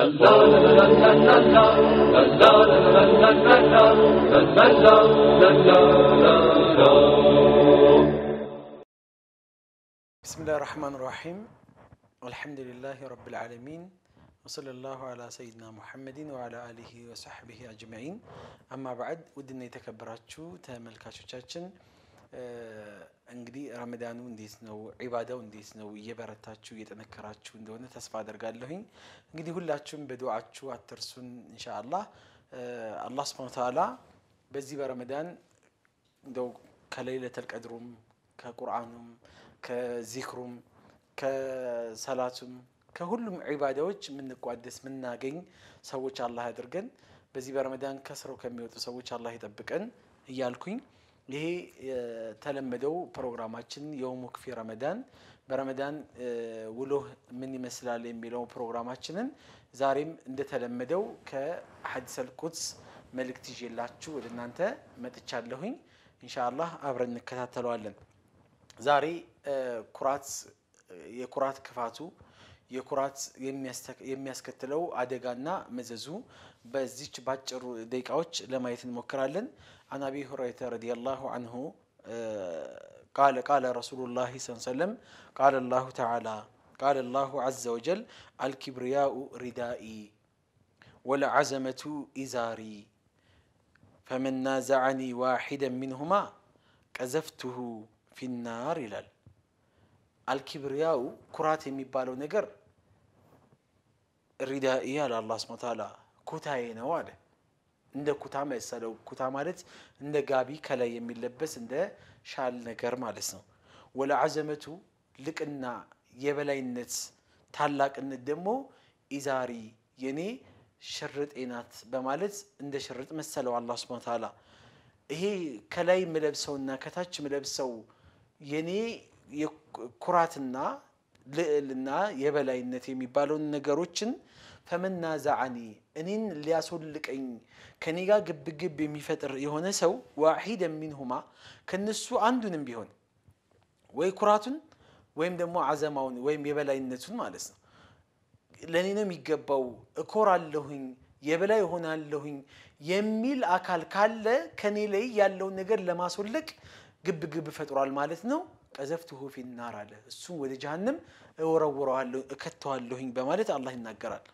بسم الله الرحمن الرحيم والحمد لله رب العالمين وصلى الله على سيدنا محمد وعلى آله وصحبه أجمعين أما بعد ودنا يتكبراتشو تملكاتشو እንግዲህ ረመዳኑ እንዴት ነው? ዒባዳው እንዴት ነው? እየበረታችሁ እየጠነከራችሁ እንደሆነ ተስፋ አደርጋለሁኝ። እንግዲህ ሁላችሁም በዱዓችሁ አትርሱን። ኢንሻአላህ አላህ ሱብሓነሁ ወተዓላ በዚህ በረመዳን እንደው ከለይለተል ቀድሩም ከቁርአኑም ከዚክሩም ከሰላቱም ከሁሉም ዒባዳዎች የምንቋደስ የምናገኝ ሰዎች አላህ ያድርገን። በዚህ በረመዳን ከስረው ከሚወጡ ሰዎች አላህ ይጠብቀን እያልኩኝ ይሄ የተለመደው ፕሮግራማችን የውሙ ክፊ ረመዳን በረመዳን ውሎህ ምን ይመስላል የሚለው ፕሮግራማችንን ዛሬም እንደተለመደው ከሐዲሰል ቁድስ መልእክት ይዤላችሁ ወደ እናንተ መጥቻለሁኝ። ኢንሻአላህ አብረን እንከታተለዋለን። ዛሬ ኩራት የኩራት ክፋቱ የኩራት የሚያስከትለው አደጋና መዘዙ በዚች ባጭሩ ደቂቃዎች ለማየት እንሞክራለን። عن أبي هريرة رضي الله عنه آه، قال قال رسول الله صلى الله عليه وسلم قال الله تعالى قال الله عز وجل الكبرياء ردائي والعزمة إزاري فمن نازعني واحدا منهما كزفته في النار لل الكبرياء كرات የሚባለው ነገር ردائي على الله سبحانه وتعالى ኩታዬ ነው እንደ ኩታ መሰለው ኩታ ማለት እንደ ጋቢ ከላይ የሚለበስ እንደ ሻል ነገር ማለት ነው። አዘመቱ ልቅና የበላይነት ታላቅነት ደግሞ ኢዛሪ የኔ ሽርጤ ናት በማለት እንደ ሽርጥ መሰለው አላህ ሱብሓነሁ ወተዓላ። ይሄ ከላይ ምለብሰውና ከታች ምለብሰው የኔ ኩራትና ልዕልና የበላይነት የሚባለውን ነገሮችን ፈመናዛዓኒ እኔን ሊያስወልቀኝ ከኔ ጋር ግብግብ የሚፈጥር የሆነ ሰው ዋሂደን ሚንሁማ ከነሱ አንዱንም ቢሆን ወይ ኩራቱን ወይም ደግሞ አዘማውን ወይም የበላይነቱን ማለት ነው ለእኔ ነው የሚገባው እኮራለሁኝ የበላይ ሆናለሁኝ የሚል አካል ካለ ከኔ ላይ ያለውን ነገር ለማስወለቅ ግብግብ ግብ ፈጥሯል ማለት ነው። ቀዘፍትሁ ፊናር አለ እሱም ወደ ጀሃነም እወረውረዋለሁ እከተዋለሁኝ በማለት አላህ ይናገራል።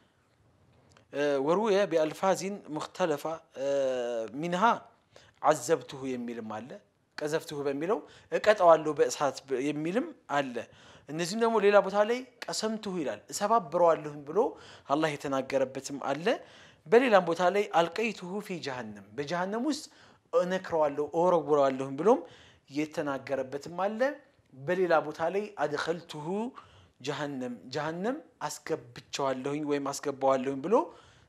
ወሩየ ቢአልፋዚን ሙክተለፋ ሚንሃ አዘብትሁ የሚልም አለ። ቀዘፍትሁ በሚለው እቀጠዋለሁ በእሳት የሚልም አለ። እነዚህም ደግሞ ሌላ ቦታ ላይ ቀሰምትሁ ይላል እሰባብረዋለሁም ብሎ አላህ የተናገረበትም አለ። በሌላም ቦታ ላይ አልቀይትሁ ፊ ጀሃነም በጀሃነም ውስጥ እነክረዋለሁ እወረውረዋለሁም ብሎም የተናገረበትም አለ። በሌላ ቦታ ላይ አድኸልትሁ ጀሃነም ጀሃነም አስገብቸዋለሁኝ ወይም አስገባዋለሁኝ ብሎ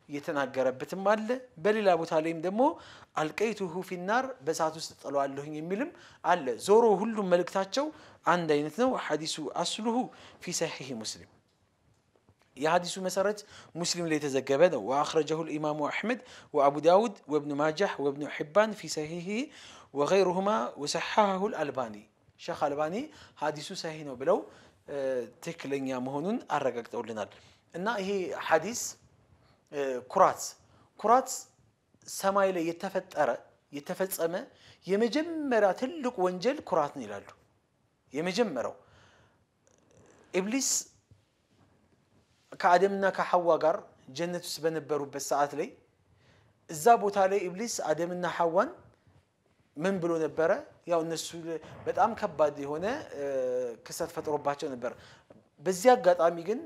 يتناجربتم مالة بليلا أبو تاليم دمو ألقيته في النار بس هاتوس تطلوا على لهن يملم على زورو هلو ملك تاتشو عن دينتنا وحديثه أصله في صحيح مسلم يا حديث مسرت مسلم ليت وأخرجه الإمام أحمد وأبو داود وابن ماجح وابن حبان في صحيحه وغيرهما وصححه الألباني شيخ الألباني حديث صحيح بلو تكلن يا مهون أرجعك تقول لنا إن هي حديث ኩራት ኩራት ሰማይ ላይ የተፈጠረ የተፈጸመ የመጀመሪያ ትልቅ ወንጀል ኩራት ነው ይላሉ። የመጀመሪያው ኢብሊስ ከአደምና ከሐዋ ጋር ጀነት ውስጥ በነበሩበት ሰዓት ላይ እዛ ቦታ ላይ ኢብሊስ አደምና ሐዋን ምን ብሎ ነበረ? ያው እነሱ በጣም ከባድ የሆነ ክስተት ፈጥሮባቸው ነበር። በዚህ አጋጣሚ ግን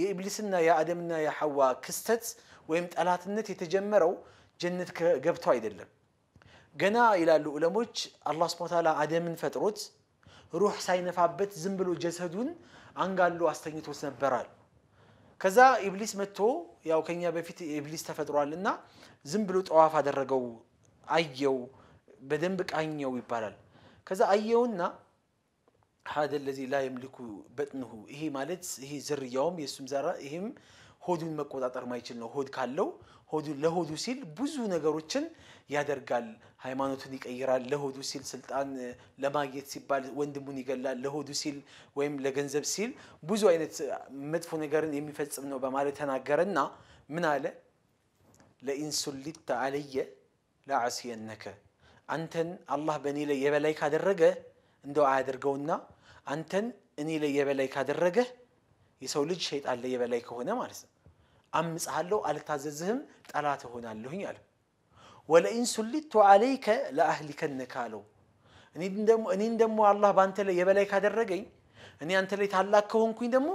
የኢብሊስና የአደምና የሐዋ ክስተት ወይም ጠላትነት የተጀመረው ጀነት ገብተው አይደለም። ገና ይላሉ ዑለሞች አላ ስብሐ ታላ አደምን ፈጥሮት ሩህ ሳይነፋበት ዝም ብሎ ጀሰዱን አንጋሎ አስተኝቶት ነበራል። ከዛ ኢብሊስ መጥቶ ያው ከኛ በፊት ኢብሊስ ተፈጥሯል እና ዝም ብሎ ጠዋፍ አደረገው፣ አየው፣ በደንብ ቃኘው ይባላል። ከዛ አየውና ሀደ ለዚ ላ የምልኩ በጥንሁ ይሄ ማለት ይሄ ዝርያውም የእሱም ዘራ ይሄም ሆዱን መቆጣጠር ማይችል ነው። ሆድ ካለው ለሆዱ ሲል ብዙ ነገሮችን ያደርጋል። ሃይማኖቱን ይቀይራል። ለሆዱ ሲል ስልጣን ለማግኘት ሲባል ወንድሙን ይገላል። ለሆዱ ሲል ወይም ለገንዘብ ሲል ብዙ አይነት መጥፎ ነገርን የሚፈጽም ነው በማለት ተናገረና ምን አለ? ለኢን ሱሊተ አለየ ለአስየነከ አንተን አላህ በእኔ ላይ የበላይ ካደረገ እንደው አያደርገውና አንተን እኔ ላይ የበላይ ካደረገ የሰው ልጅ ሸይጣን ላይ የበላይ ከሆነ ማለት ነው። አምጽሃለሁ፣ አልታዘዝህም፣ ጠላት እሆናለሁኝ አለ ወለኢን ሱሊቱ አለይከ ለአህሊከነከ አለው። እኔን ደግሞ አላህ በአንተ ላይ የበላይ ካደረገኝ እኔ አንተ ላይ ታላቅ ከሆንኩኝ ደግሞ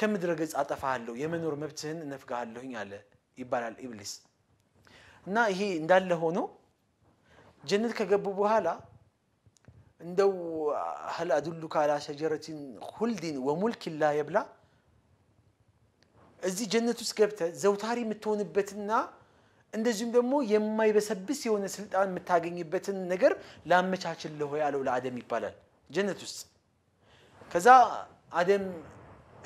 ከምድረ ገጽ አጠፋሃለሁ፣ የመኖር መብትህን እነፍግሃለሁኝ አለ ይባላል ኢብሊስ። እና ይሄ እንዳለ ሆኖ ጀነት ከገቡ በኋላ እንደው ህል አዱሉካ አላ ሸጀረቲን ሁልዲን ወሙልክ ላ የብላ እዚህ ጀነት ውስጥ ገብተ ዘውታሪ የምትሆንበትና እንደዚሁም ደግሞ የማይበሰብስ የሆነ ስልጣን የምታገኝበትን ነገር ላመቻችልህ ያለው ለአደም ይባላል። ጀነት ውስጥ ከዛ አደም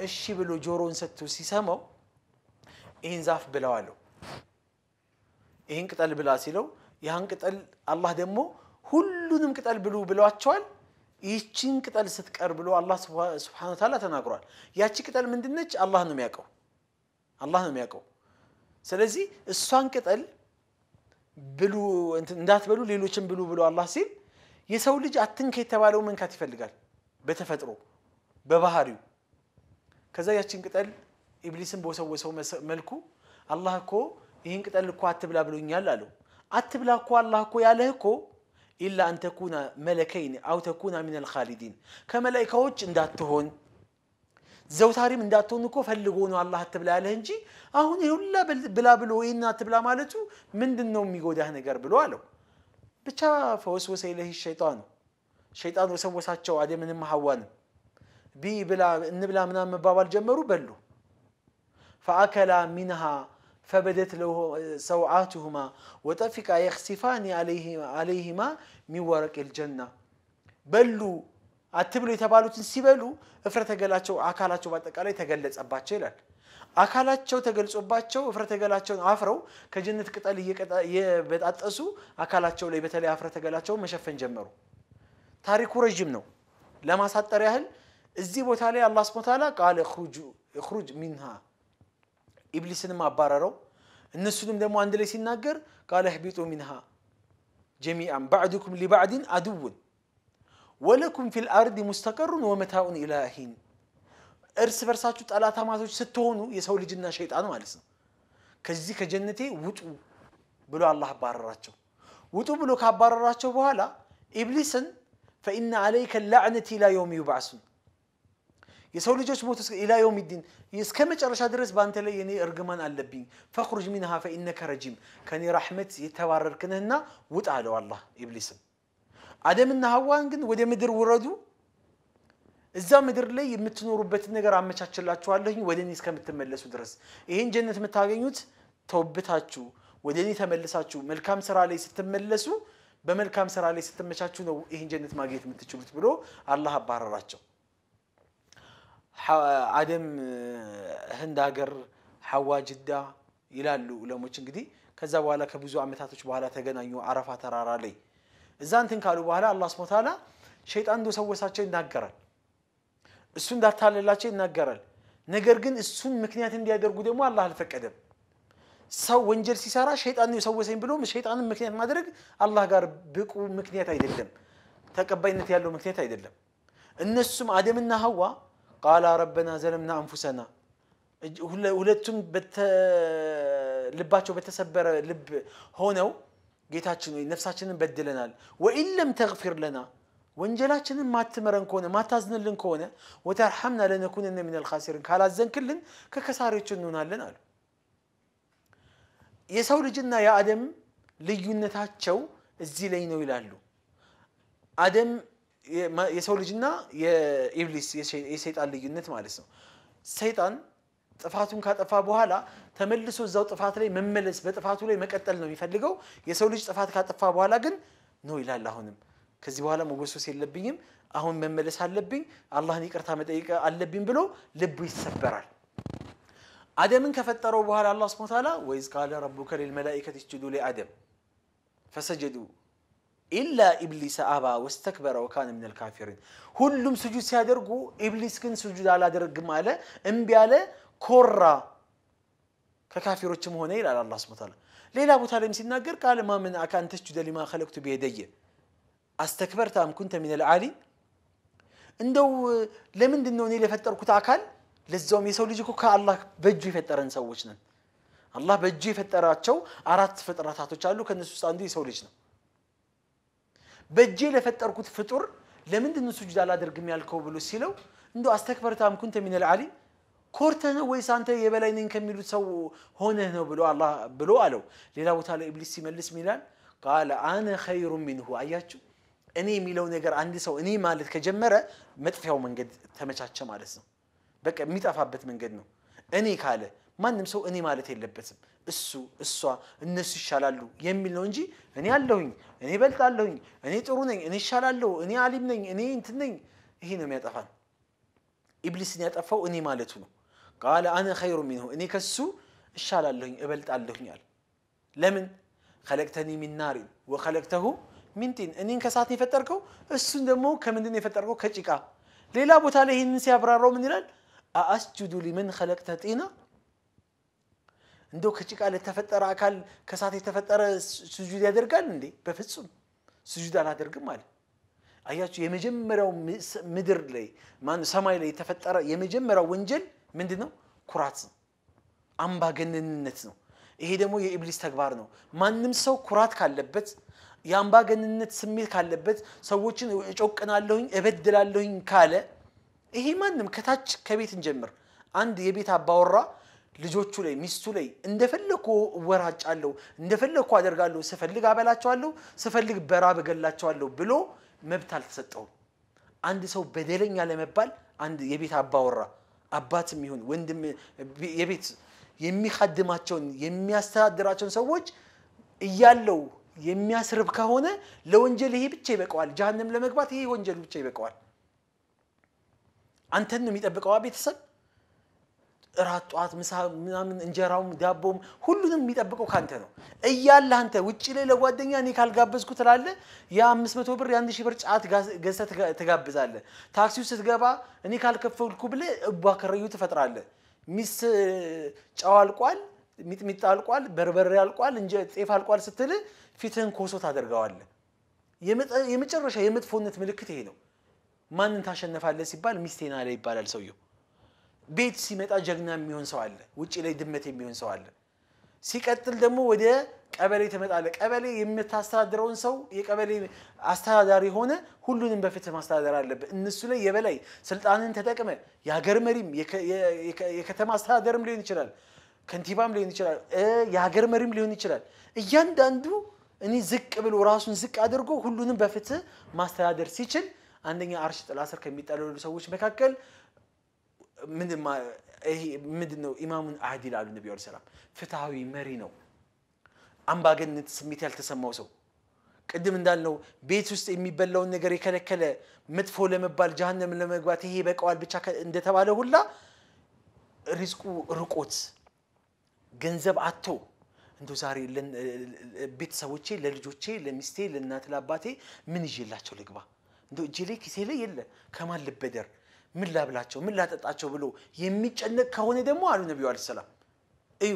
እሺ ብሎ ጆሮን ሰጥቶ ሲሰማው ይህን ዛፍ ብለዋለሁ፣ ይህን ቅጠል ብላ ሲለው ይህን ቅጠል አላህ ደግሞ ሁሉንም ቅጠል ብሉ ብሏቸዋል። ይህችን ቅጠል ስትቀር ብሎ አላህ ስብሐነሁ ወተዓላ ተናግሯል። ያቺ ቅጠል ምንድነች? አላህ ነው የሚያውቀው፣ አላህ ነው የሚያውቀው። ስለዚህ እሷን ቅጠል ብሉ እንዳትበሉ ሌሎችን ብሉ ብሎ አላህ ሲል የሰው ልጅ አትንካ የተባለው መንካት ይፈልጋል በተፈጥሮ በባህሪው። ከዛ ያችን ቅጠል ኢብሊስን በወሰወሰው መልኩ አላህ እኮ ይህን ቅጠል እኮ አትብላ ብሎኛል አለው። አትብላ እኮ አላህ እኮ ያለህ እኮ ኢላ አን ተኩና መለከይን አው ተኩና ሚን አልኻሊዲን ከመላይካዎች እንዳትሆን ዘውታሪም እንዳትሆን እኮ ፈልጎ ነው አላህ አትብላ ያለህ እንጂ አሁን ይሁላ ብላ ብሎ ይህን አትብላ ማለቱ ምንድን ነው የሚጎዳህ ነገር ብሎ አለው። ብቻ ፈወስወሰ ኢለይሂ ሸይጣኑ ሸይጣን ወሰወሳቸው አደምንም ሐዋንም ቢ ብላ እንብላ ምናምን መባባል ጀመሩ በሉ ፈአከላ ሚንሃ ፈበደት ለሁ ሰውዓትሁማ ወጠፊቃ የክሲፋኒ አለይህማ ሚወረቅ ልጀና በሉ አትብሎ የተባሉትን ሲበሉ እፍረተገላቸው አካላቸው በአጠቃላይ ተገለጸባቸው ይላል። አካላቸው ተገልጾባቸው እፍረተገላቸውን አፍረው ከጀነት ቅጠል እየበጣጠሱ አካላቸው ላይ በተለይ አፍረተገላቸውን መሸፈን ጀመሩ። ታሪኩ ረዥም ነው። ለማሳጠር ያህል እዚህ ቦታ ላይ አላህ ስብሐ ወተዓላ ቃለ እኽሩጅ ሚንሃ ኢብሊስንም አባረረው። እነሱንም ደግሞ አንድ ላይ ሲናገር ቃለ ህቢጡ ሚንሃ ጀሚአን ባዕድኩም ሊባዕድን አድውን ወለኩም ፊል አርድ ሙስተቀሩን ወመታኡን ኢላሂን እርስ በርሳችሁ ጠላታማቶች ስትሆኑ የሰው ልጅና ሸይጣን ማለት ነው። ከዚህ ከጀነቴ ውጡ ብሎ አላህ አባረራቸው። ውጡ ብሎ ካባረራቸው በኋላ ኢብሊስን ፈኢነ አለይከ ላዕነቲ ኢላ የውም ዩብዓሱን የሰው ልጆች ሞት ኢላ የውም እስከ መጨረሻ ድረስ በአንተ ላይ የኔ እርግማን አለብኝ። ፈኽሩጅ ሚንሃ ፈኢነከ ረጂም ከኔ ራሕመት የተባረርክንህና ውጣ አለው አላህ ኢብሊስም። አደምና ሐዋን ግን ወደ ምድር ውረዱ፣ እዛ ምድር ላይ የምትኖሩበትን ነገር አመቻችላችኋለሁኝ ወደ እኔ እስከምትመለሱ ድረስ። ይህን ጀነት የምታገኙት ተውብታችሁ ወደ እኔ ተመልሳችሁ መልካም ስራ ላይ ስትመለሱ፣ በመልካም ስራ ላይ ስትመቻችሁ ነው ይህን ጀነት ማግኘት የምትችሉት ብሎ አላህ አባረራቸው። አደም ህንድ ሀገር ሐዋ ጅዳ ይላሉ ዑለሞች። እንግዲህ ከዛ በኋላ ከብዙ ዓመታቶች በኋላ ተገናኙ አረፋ ተራራ ላይ። እዛ እንትን ካሉ በኋላ አላህ ሱብሓነሁ ወተዓላ ሸይጣን እንደወሰወሳቸው ይናገራል። እሱ እንዳታለላቸው ይናገራል። ነገር ግን እሱን ምክንያት እንዲያደርጉ ደግሞ አላህ አልፈቀደም። ሰው ወንጀል ሲሰራ ሸይጣን የሰወሰኝ ብሎ ሸይጣንን ምክንያት ማድረግ አላህ ጋር ብቁ ምክንያት አይደለም፣ ተቀባይነት ያለው ምክንያት አይደለም። እነሱም አደምና ሐዋ ቃላ ረበና ዘለምና አንፉሰና ሁለቱም ልባቸው በተሰበረ ልብ ሆነው ጌታችን ወይ ነፍሳችንን በድለናል ወኢን ተግፊር ለና ወንጀላችንን ማትመረን ከሆነ ማታዝንልን ከሆነ ወተርሐምና ለነኩንነ ምን አልኻሲሪን ካላዘንክልን ከከሳሪዎች እንሆናለን አሉ። የሰው ልጅና የአደም ልዩነታቸው እዚህ ላይ ነው ይላሉ። አደም የሰው ልጅና የኢብሊስ የሰይጣን ልዩነት ማለት ነው። ሰይጣን ጥፋቱን ካጠፋ በኋላ ተመልሶ እዛው ጥፋት ላይ መመለስ በጥፋቱ ላይ መቀጠል ነው የሚፈልገው። የሰው ልጅ ጥፋት ካጠፋ በኋላ ግን ነው ይላል። አሁንም ከዚህ በኋላ መወሰስ የለብኝም፣ አሁን መመለስ አለብኝ፣ አላህን ይቅርታ መጠየቅ አለብኝ ብሎ ልቡ ይሰበራል። አደምን ከፈጠረው በኋላ አላህ ስብሐ ወተዓላ ወይዝ ቃለ ረቡከ ሊልመላኢከቲ እስጁዱ ሊአደም ፈሰጀዱ ኢላ ኢብሊስ አባ ወስተክበረ ወካነ ሚነል ካፊሪን። ሁሉም ስጁድ ሲያደርጉ ኢብሊስ ግን ስጁድ አላደርግም አለ፣ እምቢ አለ፣ ኮራ፣ ከካፊሮችም ሆነ ይላል አላህ ሱብሓነሁ ወተዓላ። ሌላ ቦታ ላይም ሲናገር ቃለ ማመን አካ አንተ ሊማ ኸለቅቱ ቢየደየ አስተክበርተ አም ኩንተ ሚነል ዓሊ። እንደው ለምንድን ነው እኔ ለፈጠርኩት አካል ለዛውም የሰው ልጅ እኮ ከአላህ በእጁ የፈጠረን ሰዎች ነን። አላህ በእጁ የፈጠራቸው አራት ፍጥረታቶች አሉ። ከእነሱ ውስጥ አንዱ የሰው ልጅ ነው። በእጄ ለፈጠርኩት ፍጡር ለምንድን ነው ሱጁድ አላደርግም ያልከው ብሎ ሲለው እንዶ አስተክበርታም ኩንተ ሚነል አሊ ኮርተህ ነው ወይስ አንተ የበላይ ነኝ ከሚሉት ሰው ሆነህ ነው ብሎ አላህ ብሎ አለው። ሌላ ቦታ ላይ ኢብሊስ ሲመልስ ሚላል ቃለ አነ ኸይሩ ሚንሁ አያችሁ፣ እኔ የሚለው ነገር አንድ ሰው እኔ ማለት ከጀመረ መጥፊያው መንገድ ተመቻቸ ማለት ነው። በቃ የሚጠፋበት መንገድ ነው እኔ ካለ ማንም ሰው እኔ ማለት የለበትም። እሱ እሷ እነሱ ይሻላሉ የሚል ነው እንጂ እኔ አለሁኝ፣ እኔ በልጣለሁኝ፣ እኔ ጥሩ ነኝ፣ እኔ ይሻላለሁ፣ እኔ አሊም ነኝ፣ እኔ እንትን ነኝ፣ ይሄ ነው የሚያጠፋን። ኢብሊስን ያጠፋው እኔ ማለቱ ነው። ቃለ አነ ኸይሩ ሚንሁ እኔ ከሱ እሻላለሁኝ፣ እበልጣለሁኝ አለ። ለምን ከለቅተኒ ሚን ወከለቅተሁ ሚንጢን እኔን ከሳት የፈጠርከው እሱን ደግሞ ከምንድን የፈጠርከው ከጭቃ ሌላ ቦታ ላይ ይህንን ሲያብራራው ምን ይላል አአስጁዱ ሊመን ከለቅተ ጢና እንደው ከጭቃ ለተፈጠረ አካል ከእሳት የተፈጠረ ስጁድ ያደርጋል እንዴ? በፍጹም ስጁድ አላደርግም አለ። አያችሁ፣ የመጀመሪያው ምድር ላይ ሰማይ ላይ የተፈጠረ የመጀመሪያው ወንጀል ምንድን ነው? ኩራት ነው፣ አምባገነንነት ነው። ይሄ ደግሞ የኢብሊስ ተግባር ነው። ማንም ሰው ኩራት ካለበት የአምባገንነት ስሜት ካለበት ሰዎችን እጮቅናለሁኝ እበድላለሁኝ ካለ ይሄ ማንም ከታች ከቤት እንጀምር። አንድ የቤት አባወራ ልጆቹ ላይ ሚስቱ ላይ እንደፈለኩ እወራጫለሁ፣ እንደፈለኩ አደርጋለሁ፣ ስፈልግ አበላቸዋለሁ፣ ስፈልግ በራብ እገላቸዋለሁ ብሎ መብት አልተሰጠውም። አንድ ሰው በደለኛ ለመባል አንድ የቤት አባወራ አባትም ይሁን ወንድም የቤት የሚካድማቸውን የሚያስተዳድራቸውን ሰዎች እያለው የሚያስርብ ከሆነ ለወንጀል ይሄ ብቻ ይበቀዋል። ጀሀነም ለመግባት ይሄ ወንጀል ብቻ ይበቀዋል። አንተን ነው የሚጠብቀዋ ቤተሰብ እራት፣ ጠዋት፣ ምሳ ምናምን እንጀራውም ዳቦም ሁሉንም የሚጠብቀው ካንተ ነው እያለ አንተ ውጭ ላይ ለጓደኛ እኔ ካልጋበዝኩ ትላለ የአምስት መቶ ብር የአንድ ሺህ ብር ጫት ገዝተህ ትጋብዛለ ታክሲው ስትገባ እኔ ካልከፈልኩ ብለህ እቧከረዩ ትፈጥራለ። ሚስ ጨው አልቋል፣ ሚጥሚጣ አልቋል፣ በርበሬ አልቋል፣ ጤፍ አልቋል ስትል ፊትህን ኮሶ ታደርገዋለ። የመጨረሻ የመጥፎነት ምልክት ይሄ ነው። ማንን ታሸነፋለህ ሲባል ሚስቴና ላይ ይባላል ሰውየው ቤት ሲመጣ ጀግና የሚሆን ሰው አለ። ውጭ ላይ ድመት የሚሆን ሰው አለ። ሲቀጥል ደግሞ ወደ ቀበሌ ትመጣለ። ቀበሌ የምታስተዳድረውን ሰው የቀበሌ አስተዳዳሪ ሆነ ሁሉንም በፍትህ ማስተዳደር አለበት። እነሱ ላይ የበላይ ስልጣንን ተጠቅመ የሀገር መሪም የከተማ አስተዳደርም ሊሆን ይችላል፣ ከንቲባም ሊሆን ይችላል፣ የሀገር መሪም ሊሆን ይችላል። እያንዳንዱ እኔ ዝቅ ብሎ ራሱን ዝቅ አድርጎ ሁሉንም በፍትህ ማስተዳደር ሲችል አንደኛ አርሽ ጥላ ስር ከሚጠለሉ ሰዎች መካከል ምንድን ነው ኢማሙን አህድ ይላሉ ነቢ ሰላም ፍትሐዊ መሪ ነው አምባገነት ስሜት ያልተሰማው ሰው ቅድም እንዳልነው ቤት ውስጥ የሚበላውን ነገር የከለከለ መጥፎ ለመባል ጃሃንም ለመግባት ይሄ በቀዋል ብቻ እንደተባለ ሁላ ሪዝቁ ርቆት ገንዘብ አቶ እንደ ዛሬ ቤተሰቦቼ ለልጆቼ ለሚስቴ ለእናት ለአባቴ ምን ይዤላቸው ልግባ እንደ እጄ ላይ ኪሴ ላይ የለ ከማን ልበደር ምን ላብላቸው፣ ምን ላጠጣቸው ብሎ የሚጨነቅ ከሆነ ደግሞ አሉ ነቢዩ አለይሂ ሰላም እዩ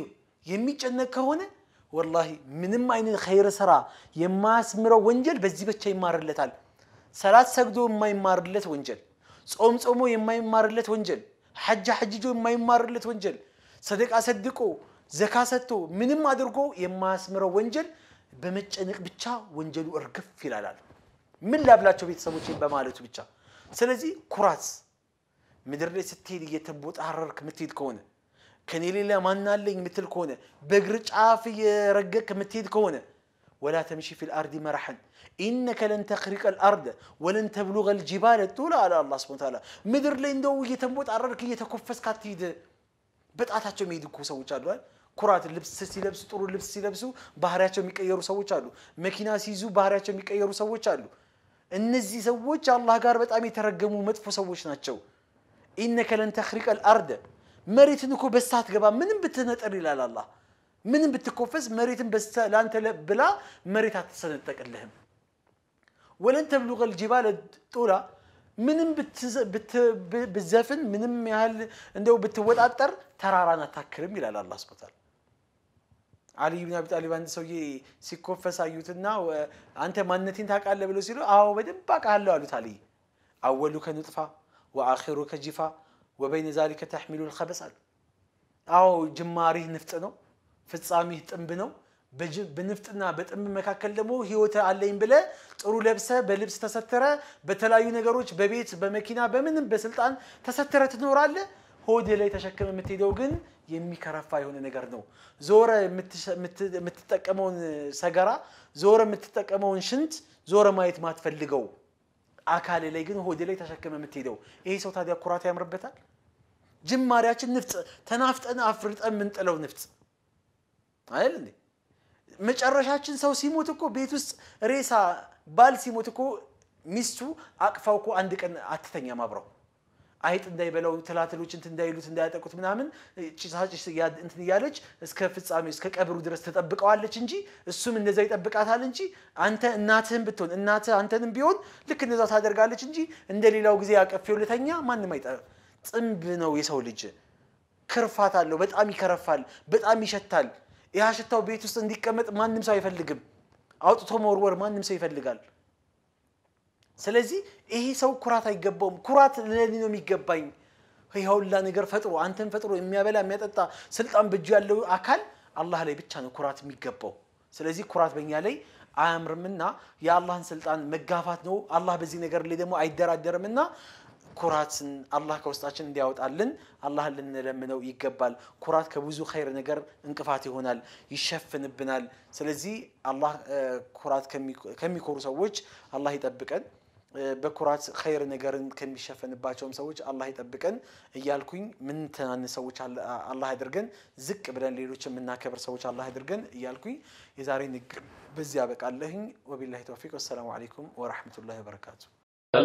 የሚጨነቅ ከሆነ ወላሂ ምንም አይነት ኸይር ስራ የማያስምረው ወንጀል በዚህ ብቻ ይማርለታል። ሰላት ሰግዶ የማይማርለት ወንጀል፣ ጾም ጾሞ የማይማርለት ወንጀል፣ ሐጅ ሐጅጆ የማይማርለት ወንጀል፣ ሰደቃ ሰድቆ ዘካ ሰጥቶ ምንም አድርጎ የማያስምረው ወንጀል በመጨነቅ ብቻ ወንጀሉ እርግፍ ይላላል። ምን ላብላቸው ቤተሰቦችን በማለቱ ብቻ። ስለዚህ ኩራት ምድር ላይ ስትሄድ እየተቦጣረርክ የምትሄድ ከሆነ ከኔ ሌላ ማናለኝ ምትል ከሆነ በእግር ጫፍ እየረገክ የምትሄድ ከሆነ ወላ ተምሺ ፊል አርዲ መራሐን ኢነከ ለን ተኽሪቀ ልአርደ ወለን ተብሉغ ልጅባለ ጡላ አለ አላ ስብን ታላ ምድር ላይ እንደው እየተንቦጣረርክ እየተኮፈስክ አትሂድ በጣታቸው የሚሄድ እኮ ሰዎች አሉ አይደል ኩራት ልብስ ሲለብሱ ጥሩ ልብስ ሲለብሱ ባህሪያቸው የሚቀየሩ ሰዎች አሉ መኪና ሲይዙ ባህሪያቸው የሚቀየሩ ሰዎች አሉ እነዚህ ሰዎች አላህ ጋር በጣም የተረገሙ መጥፎ ሰዎች ናቸው ኢነከ ለን ተኽሪቀል አርደ መሬትን እኮ በሳት ገባ ምንም ብትነጥር ይላል አላህ። ምንም ብትኮፈስ መሬትን ለአንተ ብላ መሬት አትሰነጠቅልህም። ወለን ተብሉቀል ጅባለ ጡላ ምንም ብትዘፍን ምንም ያህል እንደው ብትወጣጠር ተራራን አታክልም ይላል አላህ ሱብሓነሁ ወተዓላ። አሊ ብን አቢ ጣሊብ አንድ ሰውዬ ሲኮፈስ አዩትና አንተ ማንነቴን ታውቃለህ ብሎ ሲሉ አዎ በደንብ አውቃለሁ አሉት። አልይ አወሉ ከንጥፋ ወአኺሩከ ከጂፋ ወበይነ ዛሊከ ተሕሚሉ ልከበስ አሉ። አዎ ጅማሬህ ንፍጥ ነው፣ ፍጻሜህ ጥንብ ነው። በንፍጥና በጥንብ መካከል ደግሞ ህይወት አለኝ ብለ ጥሩ ለብሰ በልብስ ተሰትረ በተለያዩ ነገሮች በቤት በመኪና በምንም በስልጣን ተሰትረ ትኖራለ። ሆድ ላይ ተሸክመ የምትሄደው ግን የሚከረፋ የሆነ ነገር ነው። ዞረ የምትጠቀመውን ሰገራ፣ ዞረ የምትጠቀመውን ሽንት፣ ዞረ ማየት ማትፈልገው አካል ላይ ግን ሆድ ላይ ተሸክመ የምትሄደው ይሄ ሰው ታዲያ ኩራት ያምርበታል? ጅማሬያችን ንፍጥ ተናፍጠን አፍርጠን የምንጥለው ንፍጥ አይደል እንዴ? መጨረሻችን ሰው ሲሞት እኮ ቤት ውስጥ ሬሳ ባል ሲሞት እኮ ሚስቱ አቅፋው እኮ አንድ ቀን አትተኛም አብረው አይጥ እንዳይበላው ትላትሎች እንትን እንዳይሉት እንዳያጠቁት ምናምን ጭሳጭስ እንትን እያለች እስከ ፍጻሜ እስከ ቀብሩ ድረስ ተጠብቀዋለች እንጂ እሱም እንደዛ ይጠብቃታል እንጂ አንተ እናትህን ብትሆን እናት አንተንም ቢሆን ልክ እንደዛ ታደርጋለች እንጂ እንደ ሌላው ጊዜ አቀፌው ልተኛ ማንም አይጠ ጥንብ ነው የሰው ልጅ ክርፋት አለው። በጣም ይከረፋል፣ በጣም ይሸታል። ያ ሽታው ቤት ውስጥ እንዲቀመጥ ማንም ሰው አይፈልግም። አውጥቶ መወርወር ማንም ሰው ይፈልጋል። ስለዚህ ይሄ ሰው ኩራት አይገባውም። ኩራት ለኔ ነው የሚገባኝ። ይህ ሁላ ነገር ፈጥሮ አንተን ፈጥሮ የሚያበላ የሚያጠጣ ስልጣን በእጁ ያለው አካል አላህ ላይ ብቻ ነው ኩራት የሚገባው። ስለዚህ ኩራት በእኛ ላይ አያምርምና የአላህን ስልጣን መጋፋት ነው። አላህ በዚህ ነገር ላይ ደግሞ አይደራደርምና ኩራትን አላህ ከውስጣችን እንዲያወጣልን አላህ ልንለምነው ይገባል። ኩራት ከብዙ ኸይር ነገር እንቅፋት ይሆናል፣ ይሸፍንብናል። ስለዚህ አላህ ኩራት ከሚኮሩ ሰዎች አላህ ይጠብቀን። በኩራት ኸይር ነገርን ከሚሸፈንባቸውም ሰዎች አላህ ይጠብቀን እያልኩኝ ምን ትናንሽ ሰዎች አላህ ያድርገን፣ ዝቅ ብለን ሌሎች የምናከብር ሰዎች አላህ ያድርገን እያልኩኝ የዛሬ ንግግር በዚህ ያበቃለህኝ ወቢላሂ ተውፊቅ። ወሰላሙ አለይኩም ወረሕመቱላሂ ወበረካቱ።